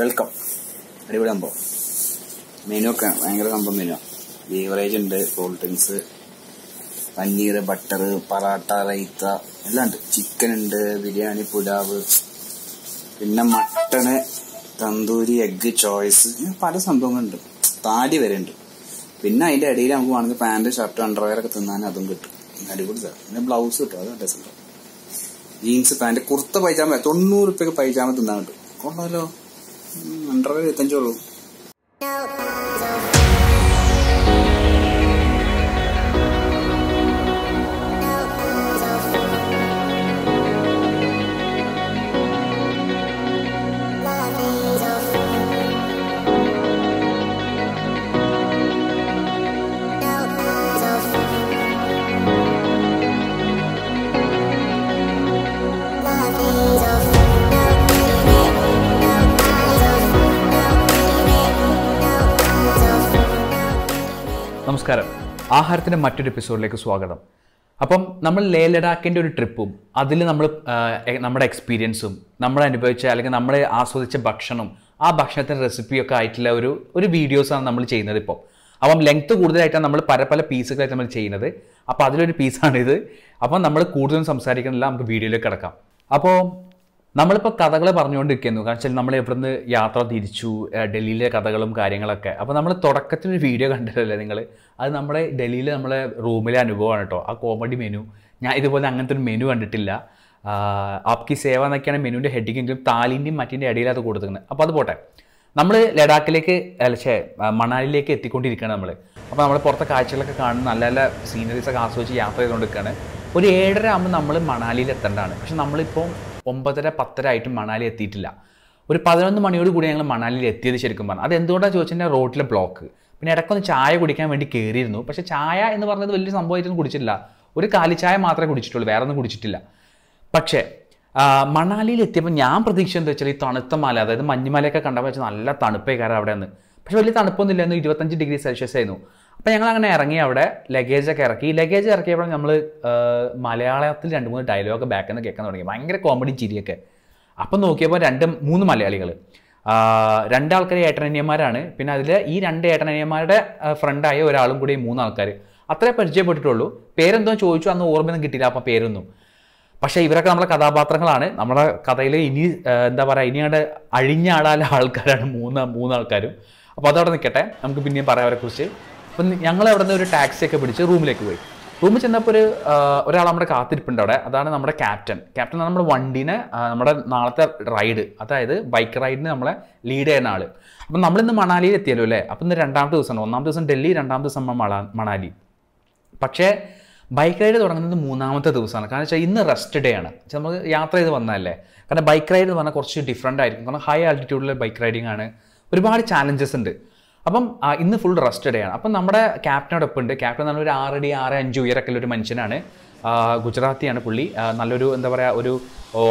welcome അടിപൊളി സംഭവം menu ഒക്കെ ഭയങ്കര സംഭവം മെനു ബീവറേജ് ഉണ്ട് cool drinks paneer butter parotta raita എല്ലാം ഉണ്ട് ചിക്കൻ ഉണ്ട് ബിരിയാണി പുലാവ് പിന്നെ മട്ടണ് തന്തൂരി എഗ്ഗ് ചോയ്സ് പല സംഭവങ്ങളുണ്ട് താടി വരെ ഉണ്ട് പിന്നെ അതിന്റെ ഇടയിൽ നമുക്ക് വേണമെങ്കിൽ പാന്റ് ഷർട്ട് അണ്ടർവെയർ ഒക്കെ തിന്നാൻ അതും കിട്ടും അടിപൊളി പിന്നെ ബ്ലൗസ് കിട്ടും അത് dress jeans pant kurta pyjama തൊണ്ണൂറ് ഉറുപ്പ്യൊക്കെ പൈജാമ തിന്നാൻ കിട്ടും കൊള്ളാലോ രണ്ടര ഇരുപത്തഞ്ചേ ഉള്ളൂ ആഹാരത്തിൻ്റെ മറ്റൊരു എപ്പിസോഡിലേക്ക് സ്വാഗതം അപ്പം നമ്മൾ ലേ ലഡാക്കിൻ്റെ ഒരു ട്രിപ്പും അതിൽ നമ്മൾ നമ്മുടെ എക്സ്പീരിയൻസും നമ്മൾ അനുഭവിച്ച അല്ലെങ്കിൽ നമ്മൾ ആസ്വദിച്ച ഭക്ഷണം ആ ഭക്ഷണത്തിൻ്റെ റെസിപ്പിയൊക്കെ ആയിട്ടുള്ള ഒരു ഒരു വീഡിയോസാണ് നമ്മൾ ചെയ്യുന്നത് ഇപ്പോൾ അപ്പം ലെങ്ത് കൂടുതലായിട്ടാണ് നമ്മൾ പല പല പീസുകളായിട്ട് നമ്മൾ ചെയ്യുന്നത് അപ്പോൾ അതിലൊരു പീസാണിത് അപ്പം നമ്മൾ കൂടുതലും സംസാരിക്കണമെന്നില്ല നമുക്ക് വീഡിയോയിലേക്ക് കിടക്കാം അപ്പോൾ നമ്മളിപ്പോൾ കഥകൾ പറഞ്ഞുകൊണ്ടിരിക്കുന്നു കാരണം വെച്ചാൽ നമ്മൾ നിന്ന് യാത്ര തിരിച്ചു ഡൽഹിയിലെ കഥകളും കാര്യങ്ങളൊക്കെ അപ്പോൾ നമ്മൾ തുടക്കത്തിൽ ഒരു വീഡിയോ കണ്ടിട്ടല്ലേ നിങ്ങൾ അത് നമ്മുടെ ഡൽഹിയിലെ നമ്മളെ റൂമിലെ അനുഭവമാണ് കേട്ടോ ആ കോമഡി മെനു ഞാൻ ഇതുപോലെ അങ്ങനത്തെ ഒരു മെനു കണ്ടിട്ടില്ല ആപ്കി സേവ എന്നൊക്കെയാണ് മെനുവിൻ്റെ ഹെഡിങ്ങെങ്കിലും താലിൻ്റെയും മറ്റിൻ്റെ ഇടയിൽ അത് കൊടുക്കുന്നത് അപ്പോൾ അത് പോട്ടെ നമ്മൾ ലഡാക്കിലേക്ക് അല്ലേ മണാലിയിലേക്ക് എത്തിക്കൊണ്ടിരിക്കുകയാണ് നമ്മൾ അപ്പോൾ നമ്മൾ പുറത്തെ കാഴ്ചകളൊക്കെ കാണുന്ന നല്ല നല്ല സീനറീസൊക്കെ ആസ്വദിച്ച് യാത്ര ചെയ്തുകൊണ്ടിരിക്കുകയാണ് ഒരു ഏഴര ആകുമ്പോൾ നമ്മൾ മണാലിയിൽ എത്തേണ്ടതാണ് പക്ഷെ നമ്മളിപ്പം ഒമ്പതര പത്തര ആയിട്ടും മണാലി എത്തിയിട്ടില്ല ഒരു പതിനൊന്ന് മണിയോട് കൂടി ഞങ്ങൾ മണാലിയിൽ എത്തിയത് ശരിക്കും പറഞ്ഞു അത് എന്തുകൊണ്ടാണ് ചോദിച്ചാൽ റോഡിലെ ബ്ലോക്ക് പിന്നെ ഇടയ്ക്കൊന്ന് ചായ കുടിക്കാൻ വേണ്ടി കയറിയിരുന്നു പക്ഷെ ചായ എന്ന് പറഞ്ഞത് വലിയ സംഭവമായിട്ടൊന്നും കുടിച്ചിട്ടില്ല ഒരു കാലി ചായ മാത്രമേ കുടിച്ചിട്ടുള്ളൂ വേറെ ഒന്നും കുടിച്ചിട്ടില്ല പക്ഷേ മണാലിയിൽ എത്തിയപ്പോൾ ഞാൻ പ്രതീക്ഷ എന്താ വെച്ചാൽ ഈ തണുത്ത മല അതായത് മഞ്ഞുമലയൊക്കെ കണ്ടപ്പോൾ വെച്ചാൽ നല്ല തണുപ്പേ കയറാം അവിടെ നിന്ന് പക്ഷേ വലിയ ഇല്ലായിരുന്നു ഇരുപത്തഞ്ച് ഡിഗ്രി സെൽഷ്യസ് ആയിരുന്നു അപ്പോൾ ഞങ്ങൾ അങ്ങനെ ഇറങ്ങി അവിടെ ലഗേജൊക്കെ ഇറക്കി ലഗേജ് ഇറക്കിയപ്പോൾ നമ്മൾ മലയാളത്തിൽ രണ്ട് മൂന്ന് ഡയലോഗ് ബാക്കിൽ നിന്ന് കേൾക്കാൻ തുടങ്ങി ഭയങ്കര കോമഡി ചിരിയൊക്കെ അപ്പം നോക്കിയപ്പോൾ രണ്ട് മൂന്ന് മലയാളികൾ രണ്ടാൾക്കാർ ഏട്ടനനിയന്മാരാണ് പിന്നെ അതിൽ ഈ രണ്ട് ഏട്ടനനിയന്മാരുടെ ഫ്രണ്ടായ ഒരാളും കൂടി മൂന്നാൾക്കാർ അത്രേ പരിചയപ്പെട്ടിട്ടുള്ളൂ പേരെന്തോ ചോദിച്ചു അന്ന് ഓർമ്മയൊന്നും കിട്ടിയില്ല അപ്പം പേരൊന്നും പക്ഷേ ഇവരൊക്കെ നമ്മുടെ കഥാപാത്രങ്ങളാണ് നമ്മുടെ കഥയിൽ ഇനി എന്താ പറയുക ഇനിയുടെ അഴിഞ്ഞാടാൻ ആൾക്കാരാണ് മൂന്ന് മൂന്നാൾക്കാരും അപ്പോൾ അതവിടെ നിൽക്കട്ടെ നമുക്ക് പിന്നെയും പറയാം അവരെക്കുറിച്ച് അപ്പം ഞങ്ങൾ അവിടെ നിന്ന് ഒരു ടാക്സി ഒക്കെ പിടിച്ച് റൂമിലേക്ക് പോയി റൂമിൽ ചെന്നപ്പോൾ ഒരു ഒരാൾ നമ്മുടെ കാത്തിരിപ്പുണ്ട് അവിടെ അതാണ് നമ്മുടെ ക്യാപ്റ്റൻ ക്യാപ്റ്റൻ നമ്മുടെ വണ്ടീനെ നമ്മുടെ നാളത്തെ റൈഡ് അതായത് ബൈക്ക് റൈഡിന് നമ്മളെ ലീഡ് ചെയ്യുന്ന ആൾ അപ്പം നമ്മളിന്ന് മണാലിയിൽ എത്തിയല്ലോ അല്ലേ അപ്പം ഇന്ന് രണ്ടാമത്തെ ദിവസമാണ് ഒന്നാമത്തെ ദിവസം ഡൽഹി രണ്ടാമത്തെ ദിവസം മണാലി പക്ഷേ ബൈക്ക് റൈഡ് തുടങ്ങുന്നത് മൂന്നാമത്തെ ദിവസമാണ് കാരണം വെച്ചാൽ ഇന്ന് റെസ്റ്റ് ഡേ ആണ് നമ്മൾ യാത്ര ചെയ്ത് വന്നതല്ലേ കാരണം ബൈക്ക് റൈഡ് എന്ന് പറഞ്ഞാൽ കുറച്ച് ഡിഫറെൻ്റ് ആയിരിക്കും കാരണം ഹൈ ആൾട്ടിറ്റ്യൂഡിലെ ബൈക്ക് റൈഡിംഗ് ആണ് ഒരുപാട് ചാലഞ്ചസ് ഉണ്ട് അപ്പം ഇന്ന് ഫുൾ റെസ്റ്റഡ് ഡേ ആണ് അപ്പം നമ്മുടെ ക്യാപ്റ്റനോടൊപ്പം ഉണ്ട് ക്യാപ്റ്റൻ എന്ന് പറഞ്ഞാൽ ഒരു ആറടി ആറ് അഞ്ച് ഉയരക്കുള്ള ഒരു മനുഷ്യനാണ് ഗുജറാത്തിയാണ് പുള്ളി നല്ലൊരു എന്താ പറയുക ഒരു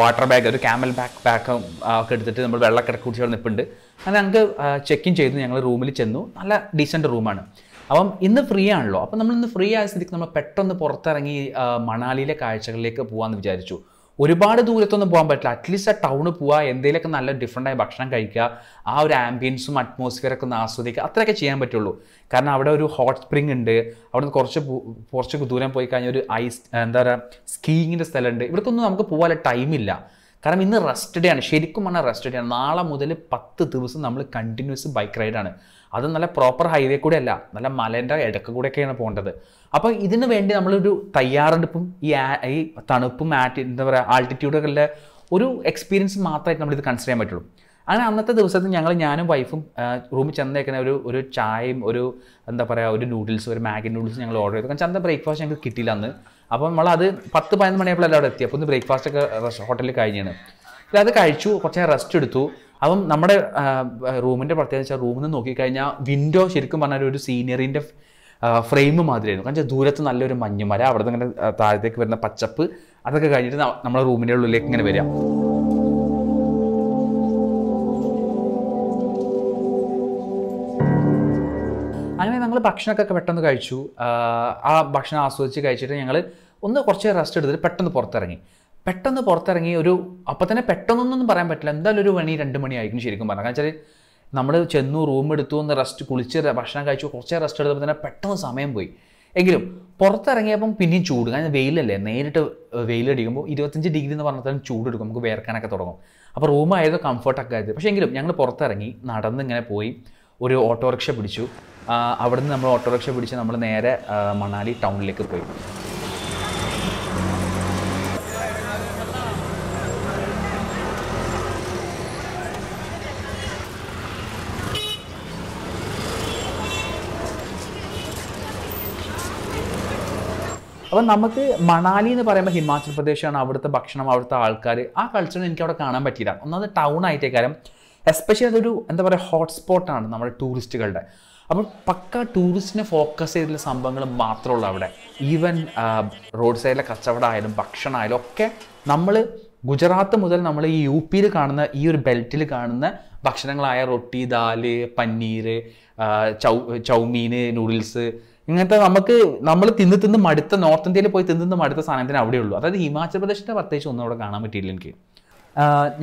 വാട്ടർ ബാഗ് ഒരു ക്യാമൽ ബാഗ് പാക്ക് ഒക്കെ എടുത്തിട്ട് നമ്മൾ വെള്ളക്കിടക്ക് കുടിച്ചുകൾ നിൽപ്പുണ്ട് അങ്ങനെ ഞങ്ങൾക്ക് ചെക്കിൻ ഇൻ ചെയ്ത് ഞങ്ങൾ റൂമിൽ ചെന്നു നല്ല ഡീസൻറ്റ് റൂമാണ് അപ്പം ഇന്ന് ഫ്രീ ആണല്ലോ അപ്പം നമ്മൾ ഇന്ന് ഫ്രീ ആയ സ്ഥിതിക്ക് നമ്മൾ പെട്ടെന്ന് പുറത്തിറങ്ങി മണാലിയിലെ കാഴ്ചകളിലേക്ക് പോകാമെന്ന് വിചാരിച്ചു ഒരുപാട് ദൂരത്തൊന്നും പോകാൻ പറ്റില്ല അറ്റ്ലീസ്റ്റ് ആ ടൗണ് പോവുക എന്തെങ്കിലുമൊക്കെ നല്ല ഡിഫറെൻ്റായ ഭക്ഷണം കഴിക്കുക ആ ഒരു ആംബിയൻസും അറ്റ്മോസ്ഫിയറൊക്കെ ഒന്ന് ആസ്വദിക്കുക അത്രയൊക്കെ ചെയ്യാൻ പറ്റുള്ളൂ കാരണം അവിടെ ഒരു ഹോട്ട് സ്പ്രിംഗ് ഉണ്ട് അവിടെ കുറച്ച് കുറച്ച് ദൂരം പോയി കഴിഞ്ഞാൽ ഒരു ഐസ് എന്താ പറയുക സ്കീയിങ്ങിൻ്റെ സ്ഥലമുണ്ട് ഒന്നും നമുക്ക് പോകാനുള്ള ടൈമില്ല കാരണം ഇന്ന് റെസ്റ്റ് ഡേ ആണ് ശരിക്കും പറഞ്ഞാൽ റെസ്റ്റ് ഡേ ആണ് നാളെ മുതൽ പത്ത് ദിവസം നമ്മൾ കണ്ടിന്യൂസ് ബൈക്ക് റൈഡാണ് അത് നല്ല പ്രോപ്പർ ഹൈവേ കൂടെ അല്ല നല്ല മലേൻ്റെ ഇടക്ക് ഒക്കെയാണ് പോകേണ്ടത് അപ്പോൾ ഇതിന് വേണ്ടി നമ്മളൊരു തയ്യാറെടുപ്പും ഈ ഈ തണുപ്പും ആറ്റി എന്താ പറയുക ആൾട്ടിറ്റ്യൂഡുകളിലെ ഒരു എക്സ്പീരിയൻസ് മാത്രമായിട്ട് നമ്മളിത് കൺസിഡർ ചെയ്യാൻ പറ്റുള്ളൂ അങ്ങനെ അന്നത്തെ ദിവസത്തിൽ ഞങ്ങൾ ഞാനും വൈഫും റൂമിൽ ചെന്നേക്കുന്ന ഒരു ഒരു ചായയും ഒരു എന്താ പറയുക ഒരു നൂഡിൽസ് ഒരു മാഗി നൂഡിൽസ് ഞങ്ങൾ ഓർഡർ ചെയ്തു കാരണം ചന്ത ബ്രേക്ക്ഫാസ്റ്റ് ഞങ്ങൾക്ക് കിട്ടിയില്ല അന്ന് അപ്പോൾ നമ്മൾ അത് പത്ത് പതിനൊന്ന് മണിയപ്പോൾ അവിടെ എത്തി അപ്പോൾ ഒന്ന് ബ്രേക്ക്ഫാസ്റ്റ് ഒക്കെ ഹോട്ടലിൽ കഴിഞ്ഞാണ് അത് കഴിച്ചു കുറച്ച് റെസ്റ്റ് എടുത്തു അപ്പം നമ്മുടെ റൂമിൻ്റെ പ്രത്യേകത വെച്ചാൽ റൂമിൽ നിന്ന് നോക്കിക്കഴിഞ്ഞാൽ വിൻഡോ ശരിക്കും പറഞ്ഞാൽ ഒരു സീനിയറിൻ്റെ ഫ്രെയിം മാതിരിയായിരുന്നു കാരണം ദൂരത്ത് നല്ലൊരു മഞ്ഞുമര അവിടെ ഇങ്ങനെ താഴത്തേക്ക് വരുന്ന പച്ചപ്പ് അതൊക്കെ കഴിഞ്ഞിട്ട് നമ്മുടെ റൂമിൻ്റെ ഉള്ളിലേക്ക് ഇങ്ങനെ വരിക അങ്ങനെ ഞങ്ങൾ ഭക്ഷണമൊക്കെ പെട്ടെന്ന് കഴിച്ചു ആ ഭക്ഷണം ആസ്വദിച്ച് കഴിച്ചിട്ട് ഞങ്ങൾ ഒന്ന് കുറച്ച് റെസ്റ്റ് എടുത്തിട്ട് പെട്ടെന്ന് പുറത്തിറങ്ങി പെട്ടെന്ന് പുറത്തിറങ്ങി ഒരു അപ്പം തന്നെ പെട്ടെന്നൊന്നും പറയാൻ പറ്റില്ല എന്തായാലും ഒരു മണി രണ്ട് മണി ആയിരിക്കും ശരിക്കും പറഞ്ഞാൽ കാരണം വെച്ചാൽ നമ്മൾ ചെന്നു റൂം എടുത്തു ഒന്ന് റെസ്റ്റ് കുളിച്ച് ഭക്ഷണം കഴിച്ചു കുറച്ച് റെസ്റ്റ് എടുത്തപ്പോൾ തന്നെ പെട്ടെന്ന് സമയം പോയി എങ്കിലും പുറത്തിറങ്ങിയപ്പം പിന്നെയും ചൂട് കാരണം വെയിലല്ലേ നേരിട്ട് വെയിലടിക്കുമ്പോൾ ഇരുപത്തഞ്ച് ഡിഗ്രി എന്ന് പറഞ്ഞാൽ ചൂട് എടുക്കും നമുക്ക് വേർക്കാനൊക്കെ തുടങ്ങും അപ്പോൾ റൂമായിരുന്നു കംഫർട്ടൊക്കെ ആയത് പക്ഷേ എങ്കിലും ഞങ്ങൾ പുറത്തിറങ്ങി നടന്ന് ഇങ്ങനെ പോയി ഒരു ഓട്ടോറിക്ഷ പിടിച്ചു അവിടുന്ന് നമ്മൾ ഓട്ടോറിക്ഷ പിടിച്ച് നമ്മൾ നേരെ മണാലി ടൗണിലേക്ക് പോയി അപ്പം നമുക്ക് മണാലി എന്ന് പറയുമ്പോൾ ഹിമാചൽ പ്രദേശാണ് അവിടുത്തെ ഭക്ഷണം അവിടുത്തെ ആൾക്കാർ ആ കൾച്ചർ എനിക്ക് അവിടെ കാണാൻ പറ്റിയില്ല ഒന്നാമത് ടൗൺ ആയിട്ടേ കാര്യം എസ്പെഷ്യലി അതൊരു എന്താ പറയുക ഹോട്ട്സ്പോട്ടാണ് നമ്മുടെ ടൂറിസ്റ്റുകളുടെ അപ്പം പക്ക ടൂറിസ്റ്റിനെ ഫോക്കസ് ചെയ്തിട്ടുള്ള സംഭവങ്ങൾ മാത്രമുള്ള അവിടെ ഈവൻ റോഡ് സൈഡിലെ കച്ചവടമായാലും ഭക്ഷണമായാലും ഒക്കെ നമ്മൾ ഗുജറാത്ത് മുതൽ നമ്മൾ ഈ യു പിയിൽ കാണുന്ന ഈ ഒരു ബെൽറ്റിൽ കാണുന്ന ഭക്ഷണങ്ങളായ റൊട്ടി ദാല് പനീർ ചൗ ചൗമീൻ നൂഡിൽസ് ഇങ്ങനത്തെ നമുക്ക് നമ്മൾ തിന്ന് തിന്ന് മടുത്ത നോർത്ത് ഇന്ത്യയിൽ പോയി തിന്ന് തിന്ന് മടുത്ത സാധനത്തിന് അവിടെ ഉള്ളൂ അതായത് ഹിമാചൽ പ്രദേശിൻ്റെ പ്രത്യേകിച്ച് ഒന്നും അവിടെ കാണാൻ പറ്റിയില്ല എനിക്ക്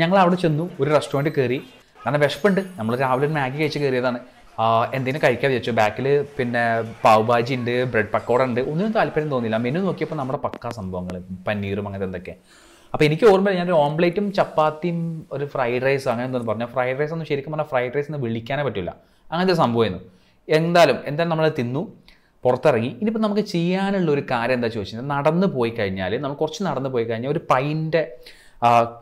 ഞങ്ങൾ അവിടെ ചെന്നു ഒരു റെസ്റ്റോറൻറ്റ് കയറി കാരണം വിശപ്പുണ്ട് നമ്മൾ രാവിലെ ഒരു മാഗി കഴിച്ച് കയറിയതാണ് എന്തെങ്കിലും കഴിക്കാൻ വിചാരിച്ചു ബാക്കിൽ പിന്നെ പാവ് ഭാജി ഉണ്ട് ബ്രെഡ് പക്കോട ഉണ്ട് ഒന്നും താല്പര്യം തോന്നിയില്ല മെനു നോക്കിയപ്പോൾ നമ്മുടെ പക്ക സംഭവങ്ങൾ പനീറും അങ്ങനത്തെ എന്തൊക്കെ അപ്പോൾ എനിക്ക് ഓർമ്മ ഞാനൊരു ഓംപ്ലേറ്റും ചപ്പാത്തിയും ഒരു ഫ്രൈഡ് റൈസ് അങ്ങനെ എന്തോന്ന് പറഞ്ഞാൽ ഫ്രൈഡ് റൈസ് ഒന്നും ശരിക്കും പറഞ്ഞാൽ ഫ്രൈഡ് റൈസ് എന്ന് വിളിക്കാനേ പറ്റില്ല അങ്ങനത്തെ സംഭവമായിരുന്നു എന്തായാലും എന്തായാലും നമ്മൾ തിന്നു പുറത്തിറങ്ങി ഇനിയിപ്പോൾ നമുക്ക് ചെയ്യാനുള്ള ഒരു കാര്യം എന്താ ചോദിച്ചു കഴിഞ്ഞാൽ നടന്നു പോയി കഴിഞ്ഞാൽ നമ്മൾ കുറച്ച് നടന്നു പോയി കഴിഞ്ഞാൽ ഒരു പൈൻ്റെ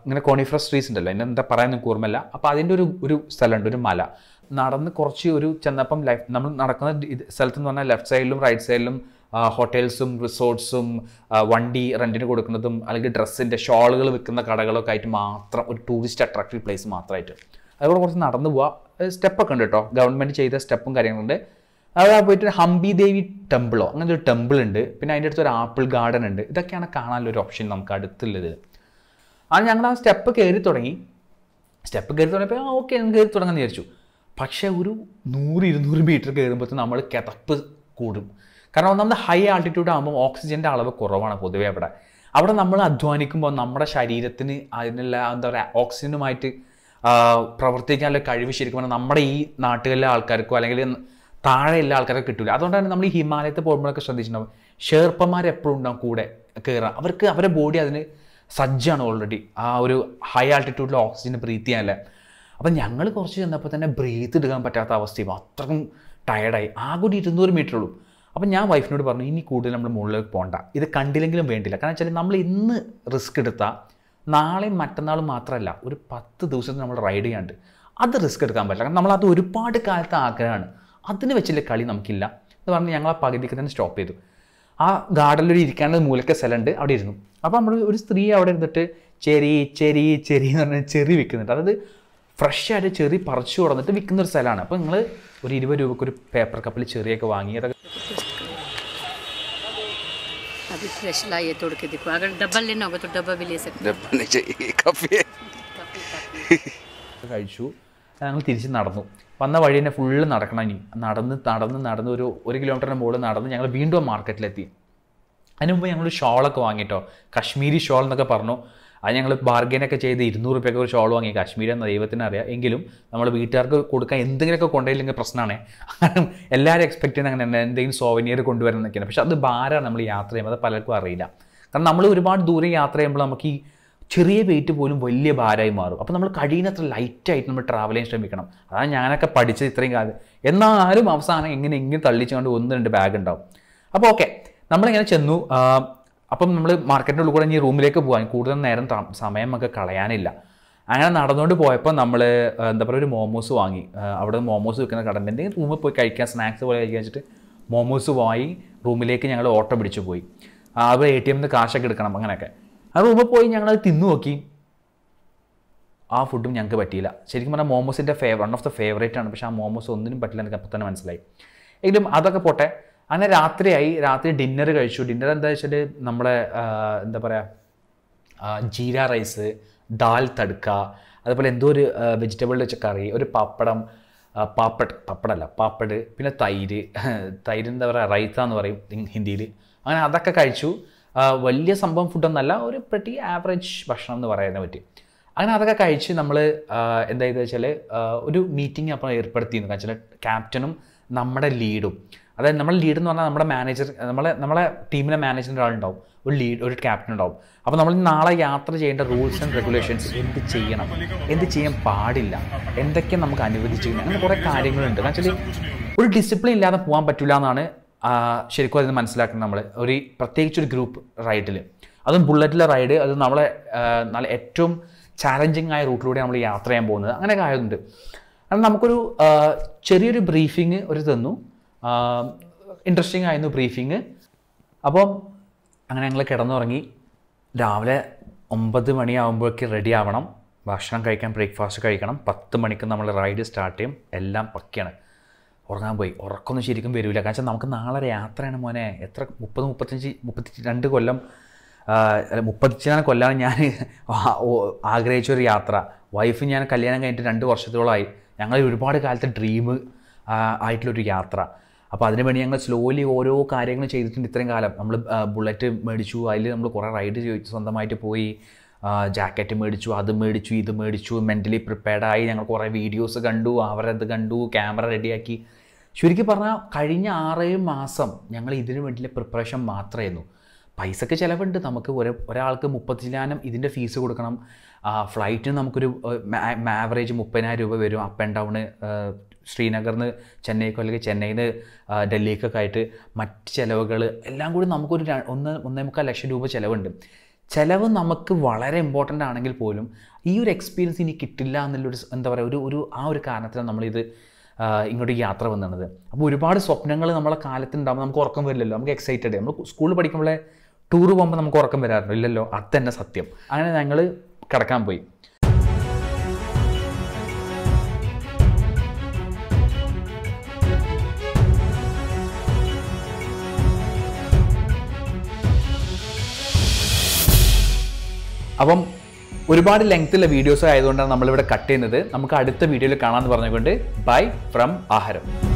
ഇങ്ങനെ കോണിഫ്രസ് ട്രീസ് ഉണ്ടല്ലോ അതിൻ്റെ എന്താ പറയാൻ നമുക്ക് ഓർമ്മയില്ല അപ്പോൾ അതിൻ്റെ ഒരു ഒരു സ്ഥലമുണ്ട് ഒരു മല നടന്ന് കുറച്ച് ഒരു ചെന്നപ്പം ലൈഫ് നമ്മൾ നടക്കുന്ന സ്ഥലത്ത് എന്ന് പറഞ്ഞാൽ ലെഫ്റ്റ് സൈഡിലും റൈറ്റ് സൈഡിലും ഹോട്ടൽസും റിസോർട്ട്സും വണ്ടി റെൻറ്റിന് കൊടുക്കുന്നതും അല്ലെങ്കിൽ ഡ്രസ്സിൻ്റെ ഷോളുകൾ വിൽക്കുന്ന കടകളൊക്കെ ആയിട്ട് മാത്രം ഒരു ടൂറിസ്റ്റ് അട്രാക്റ്റീവ് പ്ലേസ് മാത്രമായിട്ട് അതുപോലെ കുറച്ച് നടന്നു പോവാ സ്റ്റെപ്പൊക്കെ ഉണ്ട് കേട്ടോ ഗവൺമെൻറ് ചെയ്ത സ്റ്റെപ്പും കാര്യങ്ങളുണ്ട് അവിടെ പോയിട്ട് ഹംപി ദേവി ടെമ്പിളോ അങ്ങനത്തെ ഒരു ടെമ്പിൾ ഉണ്ട് പിന്നെ അതിൻ്റെ അടുത്ത് ഒരു ആപ്പിൾ ഗാർഡൻ ഉണ്ട് ഇതൊക്കെയാണ് കാണാനുള്ള ഒരു ഓപ്ഷൻ നമുക്ക് അടുത്തുള്ളത് ആണ് ഞങ്ങൾ ആ സ്റ്റെപ്പ് കയറി തുടങ്ങി സ്റ്റെപ്പ് കയറി തുടങ്ങിയപ്പോൾ ആ ഓക്കെ കയറി തുടങ്ങാൻ വിചാരിച്ചു പക്ഷേ ഒരു നൂറ് ഇരുന്നൂറ് മീറ്റർ കയറുമ്പോഴത്തെ നമ്മൾ കിതപ്പ് കൂടും കാരണം ഒന്നാമത് ഹൈ ആൾട്ടിറ്റ്യൂഡ് ആകുമ്പോൾ ഓക്സിജൻ്റെ അളവ് കുറവാണ് പൊതുവേ അവിടെ അവിടെ നമ്മൾ അധ്വാനിക്കുമ്പോൾ നമ്മുടെ ശരീരത്തിന് അതിനുള്ള എന്താ പറയുക ഓക്സിജനുമായിട്ട് പ്രവർത്തിക്കാനുള്ള കഴിവ് ശരിക്കും നമ്മുടെ ഈ നാട്ടുകളിലെ ആൾക്കാർക്കോ അല്ലെങ്കിൽ താഴെയുള്ള ആൾക്കാരെ കിട്ടില്ല അതുകൊണ്ടാണ് നമ്മൾ ഈ ഹിമാലയത്തിൽ പോകുമ്പോഴൊക്കെ ശ്രദ്ധിച്ചിട്ടുണ്ടാവും ഷേർപ്പന്മാർ എപ്പോഴും ഉണ്ടാവും കൂടെ കയറുക അവർക്ക് അവരുടെ ബോഡി അതിന് സജ്ജാണ് ഓൾറെഡി ആ ഒരു ഹൈ ആൾട്ടിറ്റ്യൂഡിൽ ഓക്സിജൻ ബ്രീത്ത് ചെയ്യാനല്ലേ അപ്പം ഞങ്ങൾ കുറച്ച് ചെന്നപ്പോൾ തന്നെ ബ്രീത്ത് എടുക്കാൻ പറ്റാത്ത അവസ്ഥയും അത്രയും ടയർഡായി ആ കൂടി ഇരുന്നൂറ് മീറ്റർ ഉള്ളൂ അപ്പം ഞാൻ വൈഫിനോട് പറഞ്ഞു ഇനി കൂടുതൽ നമ്മൾ മുകളിലേക്ക് പോകണ്ട ഇത് കണ്ടില്ലെങ്കിലും വേണ്ടില്ല കാരണം വെച്ചാൽ നമ്മൾ ഇന്ന് റിസ്ക് എടുത്താൽ നാളെയും മറ്റന്നാളും മാത്രമല്ല ഒരു പത്ത് ദിവസത്തിന് നമ്മൾ റൈഡ് ചെയ്യാണ്ട് അത് റിസ്ക് എടുക്കാൻ പറ്റില്ല കാരണം നമ്മളത് ഒരുപാട് കാലത്തെ ആഗ്രഹമാണ് അതിന് വെച്ചില്ല കളി നമുക്കില്ല എന്ന് പറഞ്ഞ് ഞങ്ങൾ ആ പകുതിക്ക് തന്നെ സ്റ്റോപ്പ് ചെയ്തു ആ ഗാർഡനിൽ ഒരു ഇരിക്കാനുള്ള മൂലക്ക സ്ഥലമുണ്ട് അവിടെ ഇരുന്നു അപ്പോൾ നമ്മൾ ഒരു സ്ത്രീ അവിടെ ഇരുന്നിട്ട് ചെറി ചെറി ചെറി എന്ന് പറഞ്ഞാൽ ചെറി വിൽക്കുന്നുണ്ട് അതായത് ഫ്രഷ് ആയിട്ട് ചെറി പറിച്ചു കൊടുത്തിട്ട് വിൽക്കുന്ന ഒരു സ്ഥലമാണ് അപ്പോൾ നിങ്ങൾ ഒരു ഇരുപത് രൂപക്ക് ഒരു പേപ്പർ കപ്പിൽ ചെറിയൊക്കെ വാങ്ങി അതൊക്കെ देखो अगर डब्बा डब्बा भी ले सकते डब्बा नहीं चाहिए കഴിച്ചു ഞങ്ങൾ തിരിച്ച് നടന്നു വന്ന വഴി തന്നെ ഫുള്ള് നടക്കണം ഇനി നടന്ന് നടന്ന് നടന്ന് ഒരു ഒരു കിലോമീറ്ററിന് മുകളിൽ നടന്ന് ഞങ്ങൾ വീണ്ടും മാർക്കറ്റിലെത്തി അതിന് മുമ്പ് ഞങ്ങൾ ഷോളൊക്കെ വാങ്ങിട്ടോ കശ്മീരി ഷോൾ എന്നൊക്കെ പറഞ്ഞു അത് ഞങ്ങൾ ബാർഗെയിനൊക്കെ ചെയ്ത് ഇരുന്നൂറ് റുപ്യൊക്കെ ഒരു ഷോൾ വാങ്ങി കാശ്മീരി എന്ന ദൈവത്തിന് അറിയാം എങ്കിലും നമ്മൾ വീട്ടുകാർക്ക് കൊടുക്കാൻ എന്തെങ്കിലുമൊക്കെ കൊണ്ടുപോയില്ലെങ്കിൽ പ്രശ്നമാണ് കാരണം എല്ലാവരും എക്സ്പെക്ട് ചെയ്യുന്ന അങ്ങനെ തന്നെ എന്തെങ്കിലും സോവനിയർ കൊണ്ടുവരുന്നൊക്കെയാണ് പക്ഷെ അത് ഭാരമാണ് നമ്മൾ യാത്ര ചെയ്യുമ്പോൾ അത് പലർക്കും അറിയില്ല കാരണം നമ്മൾ ഒരുപാട് ദൂരെ യാത്ര ചെയ്യുമ്പോൾ നമുക്ക് ഈ ചെറിയ വെയിറ്റ് പോലും വലിയ ഭാരമായി മാറും അപ്പോൾ നമ്മൾ കഴിയുന്നത്ര ലൈറ്റായിട്ട് നമ്മൾ ട്രാവൽ ചെയ്യാൻ ശ്രമിക്കണം അതാണ് ഞാനൊക്കെ പഠിച്ചത് ഇത്രയും കാലം എന്നാലും അവസാനം എങ്ങനെ എങ്ങനെ കൊണ്ട് ഒന്ന് രണ്ട് ബാഗ് ഉണ്ടാവും അപ്പോൾ ഓക്കെ നമ്മളിങ്ങനെ ചെന്നു അപ്പം നമ്മൾ മാർക്കറ്റിൻ്റെ ഉള്ളിൽ കൂടെ ഇനി റൂമിലേക്ക് പോകാൻ കൂടുതൽ നേരം സമയമൊക്കെ കളയാനില്ല അങ്ങനെ നടന്നുകൊണ്ട് പോയപ്പോൾ നമ്മൾ എന്താ പറയുക ഒരു മോമോസ് വാങ്ങി അവിടെ മോമോസ് വിൽക്കുന്ന കടലിൻ്റെ റൂമിൽ പോയി കഴിക്കാൻ സ്നാക്സ് പോലെ കഴിക്കാൻ വെച്ചിട്ട് മോമോസ് വാങ്ങി റൂമിലേക്ക് ഞങ്ങൾ ഓട്ടോ പിടിച്ചു പോയി അവർ എ ടി എമ്മിൽ നിന്ന് കാശൊക്കെ എടുക്കണം അങ്ങനെയൊക്കെ ആ റൂമിൽ പോയി അത് തിന്നു നോക്കി ആ ഫുഡും ഞങ്ങൾക്ക് പറ്റിയില്ല ശരിക്കും പറഞ്ഞാൽ മോമോസിൻ്റെ favour one of the favourite ആണ് പക്ഷേ ആ മോമോസ് ഒന്നിനും പറ്റില്ല എനിക്ക് അപ്പം തന്നെ മനസ്സിലായി എങ്കിലും അതൊക്കെ പോട്ടെ അങ്ങനെ രാത്രിയായി രാത്രി ഡിന്നർ കഴിച്ചു ഡിന്നർ എന്താ വെച്ചാൽ നമ്മളെ എന്താ പറയുക ജീര റൈസ് ദാൽ തടുക്ക അതുപോലെ എന്തോ ഒരു വെജിറ്റബിൾ വെച്ച കറി ഒരു പപ്പടം പാപ്പട് പപ്പടല്ല പാപ്പട് പിന്നെ തൈര് തൈര് എന്താ പറയുക റൈത്ത എന്ന് പറയും ഹിന്ദിയിൽ അങ്ങനെ അതൊക്കെ കഴിച്ചു വലിയ സംഭവം ഫുഡൊന്നല്ല ഒരു പ്രട്ടി ആവറേജ് ഭക്ഷണം എന്ന് പറയാനേ പറ്റി അങ്ങനെ അതൊക്കെ കഴിച്ച് നമ്മൾ എന്താ വെച്ചാൽ ഒരു മീറ്റിംഗ് അപ്പോൾ ഏർപ്പെടുത്തിയെന്ന് വെച്ചാൽ ക്യാപ്റ്റനും നമ്മുടെ ലീഡും അതായത് നമ്മുടെ ലീഡ് എന്ന് പറഞ്ഞാൽ നമ്മുടെ മാനേജർ നമ്മളെ നമ്മളെ ടീമിലെ മാനേജറിൻ്റെ ആളുണ്ടാവും ഒരു ലീഡ് ഒരു ക്യാപ്റ്റൻ ഉണ്ടാവും അപ്പോൾ നമ്മൾ നാളെ യാത്ര ചെയ്യേണ്ട റൂൾസ് ആൻഡ് റെഗുലേഷൻസ് എന്ത് ചെയ്യണം എന്ത് ചെയ്യാൻ പാടില്ല എന്തൊക്കെ നമുക്ക് അനുവദിച്ചിരിക്കുന്നത് അങ്ങനെ കുറേ കാര്യങ്ങളുണ്ട് കാരണം വെച്ചാൽ ഒരു ഡിസിപ്ലിൻ ഇല്ലാതെ പോകാൻ പറ്റില്ല എന്നാണ് ശരിക്കും അതിന് മനസ്സിലാക്കണം നമ്മൾ ഒരു പ്രത്യേകിച്ച് ഒരു ഗ്രൂപ്പ് റൈഡിൽ അതും ബുള്ളറ്റിലെ റൈഡ് അത് നമ്മളെ നല്ല ഏറ്റവും ചാലഞ്ചിങ് ആയ റൂട്ടിലൂടെ നമ്മൾ യാത്ര ചെയ്യാൻ പോകുന്നത് അങ്ങനെയൊക്കെ ആയതുണ്ട് കാരണം നമുക്കൊരു ചെറിയൊരു ബ്രീഫിങ് ഒരു തന്നു ഇൻട്രസ്റ്റിംഗ് ആയിരുന്നു ബ്രീഫിങ് അപ്പം അങ്ങനെ ഞങ്ങൾ കിടന്നുറങ്ങി രാവിലെ ഒമ്പത് മണിയാകുമ്പോഴേക്ക് റെഡി ആവണം ഭക്ഷണം കഴിക്കാൻ ബ്രേക്ക്ഫാസ്റ്റ് കഴിക്കണം പത്ത് മണിക്ക് നമ്മൾ റൈഡ് സ്റ്റാർട്ട് ചെയ്യും എല്ലാം പക്കയാണ് ഉറങ്ങാൻ പോയി ഉറക്കമൊന്നും ശരിക്കും വരില്ല കാരണം നമുക്ക് നാളെ യാത്രയാണ് മോനെ എത്ര മുപ്പത് മുപ്പത്തഞ്ച് മുപ്പത്തി രണ്ട് കൊല്ലം അല്ല മുപ്പത്തിനാല് കൊല്ലമാണ് ഞാൻ ആഗ്രഹിച്ച ഒരു യാത്ര വൈഫ് ഞാൻ കല്യാണം കഴിഞ്ഞിട്ട് രണ്ട് വർഷത്തോളമായി ഞങ്ങൾ ഒരുപാട് കാലത്തെ ഡ്രീം ആയിട്ടുള്ളൊരു യാത്ര അപ്പോൾ അതിന് വേണ്ടി ഞങ്ങൾ സ്ലോലി ഓരോ കാര്യങ്ങൾ ചെയ്തിട്ടുണ്ട് ഇത്രയും കാലം നമ്മൾ ബുള്ളറ്റ് മേടിച്ചു അതിൽ നമ്മൾ കുറേ റൈഡ് സ്വന്തമായിട്ട് പോയി ജാക്കറ്റ് മേടിച്ചു അത് മേടിച്ചു ഇത് മേടിച്ചു മെൻ്റലി പ്രിപ്പയർഡായി ഞങ്ങൾ കുറേ വീഡിയോസ് കണ്ടു അവരത് കണ്ടു ക്യാമറ റെഡിയാക്കി ശരിക്കും പറഞ്ഞാൽ കഴിഞ്ഞ ആറേഴ് മാസം ഞങ്ങൾ ഇതിനു വേണ്ടിയിട്ട് പ്രിപ്പറേഷൻ മാത്രമായിരുന്നു പൈസക്ക് ചിലവുണ്ട് നമുക്ക് ഒരു ഒരാൾക്ക് മുപ്പത്തി ശിലാനം ഇതിൻ്റെ ഫീസ് കൊടുക്കണം ഫ്ലൈറ്റിന് നമുക്കൊരു ആവറേജ് മുപ്പതിനായിരം രൂപ വരും അപ്പ് ആൻഡ് ഡൗണ് ശ്രീനഗറിൽ നിന്ന് ചെന്നൈക്കോ അല്ലെങ്കിൽ ചെന്നൈയിൽ നിന്ന് ഡൽഹിക്കൊക്കെ ആയിട്ട് മറ്റ് ചിലവുകൾ എല്ലാം കൂടി നമുക്കൊരു ഒന്ന് ഒന്നേ മുക്കാൽ ലക്ഷം രൂപ ചിലവുണ്ട് ചിലവ് നമുക്ക് വളരെ ഇമ്പോർട്ടൻ്റ് ആണെങ്കിൽ പോലും ഈ ഒരു എക്സ്പീരിയൻസ് ഇനി കിട്ടില്ല എന്നുള്ളൊരു എന്താ പറയുക ഒരു ഒരു ആ ഒരു കാരണത്തിലാണ് നമ്മളിത് ഇങ്ങോട്ട് യാത്ര വന്നത് അപ്പോൾ ഒരുപാട് സ്വപ്നങ്ങൾ നമ്മളെ കാലത്തുണ്ടാകുമ്പോൾ നമുക്ക് ഉറക്കം വരില്ലല്ലോ നമുക്ക് എക്സൈറ്റഡ് നമ്മൾ സ്കൂളിൽ പഠിക്കുമ്പോഴേ ടൂർ പോകുമ്പോൾ നമുക്ക് ഉറക്കം വരാറുണ്ടോ ഇല്ലല്ലോ അത് തന്നെ സത്യം അങ്ങനെ ഞങ്ങൾ കിടക്കാൻ പോയി അപ്പം ഒരുപാട് ലെങ്ത്തുള്ള വീഡിയോസ് ആയതുകൊണ്ടാണ് നമ്മളിവിടെ കട്ട് ചെയ്യുന്നത് നമുക്ക് അടുത്ത വീഡിയോയിൽ കാണാമെന്ന് പറഞ്ഞുകൊണ്ട് ബൈ ഫ്രം ആഹാരം